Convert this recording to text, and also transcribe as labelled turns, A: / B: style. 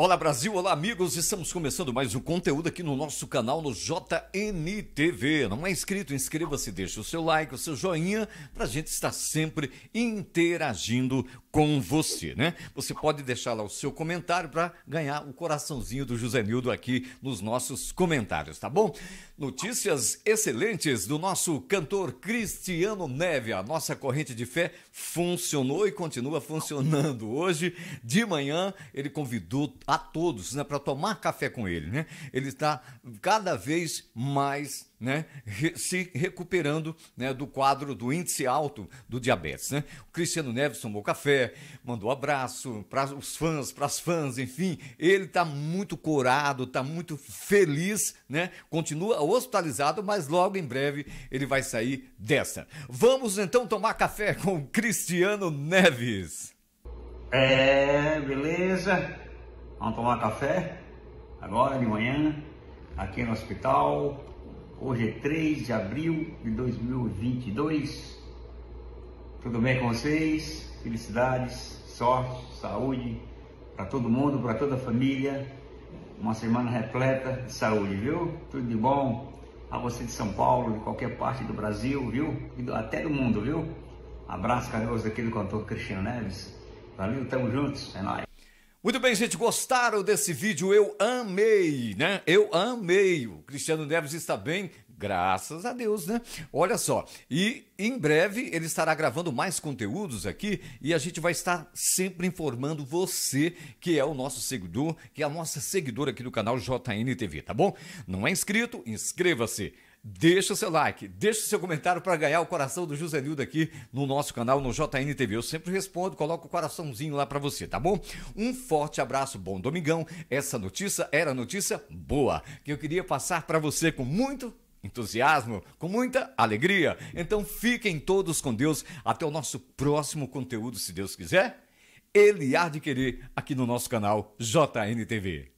A: Olá Brasil, olá amigos, estamos começando mais um conteúdo aqui no nosso canal no JNTV. Não é inscrito? Inscreva-se, deixe o seu like, o seu joinha, para a gente estar sempre interagindo com você, né? Você pode deixar lá o seu comentário para ganhar o coraçãozinho do José Nildo aqui nos nossos comentários, tá bom? Notícias excelentes do nosso cantor Cristiano Neve. A nossa corrente de fé funcionou e continua funcionando. Hoje, de manhã, ele convidou a todos né, para tomar café com ele, né? Ele está cada vez mais né, se recuperando né, do quadro do índice alto do diabetes. Né? O Cristiano Neves tomou café, mandou abraço para os fãs, para as fãs, enfim, ele está muito corado, está muito feliz, né? continua hospitalizado, mas logo em breve ele vai sair dessa. Vamos então tomar café com Cristiano Neves. É, beleza.
B: Vamos tomar café agora de manhã aqui no hospital Hoje é 3 de abril de 2022. Tudo bem com vocês? Felicidades, sorte, saúde para todo mundo, para toda a família. Uma semana repleta de saúde, viu? Tudo de bom a você de São Paulo, de qualquer parte do Brasil, viu? E até do mundo, viu? Abraço carinhoso
A: daquele cantor Cristiano Neves. Valeu, tamo juntos, é nóis. Muito bem, gente, gostaram desse vídeo? Eu amei, né? Eu amei. O Cristiano Neves está bem, Graças a Deus, né? Olha só, e em breve ele estará gravando mais conteúdos aqui e a gente vai estar sempre informando você que é o nosso seguidor, que é a nossa seguidora aqui do canal JNTV, tá bom? Não é inscrito? Inscreva-se deixa o seu like, deixa o seu comentário para ganhar o coração do José Nildo aqui no nosso canal, no JNTV. Eu sempre respondo, coloco o coraçãozinho lá para você, tá bom? Um forte abraço, bom domingão. Essa notícia era notícia boa que eu queria passar para você com muito entusiasmo, com muita alegria. Então fiquem todos com Deus até o nosso próximo conteúdo, se Deus quiser. Ele há de querer aqui no nosso canal JNTV.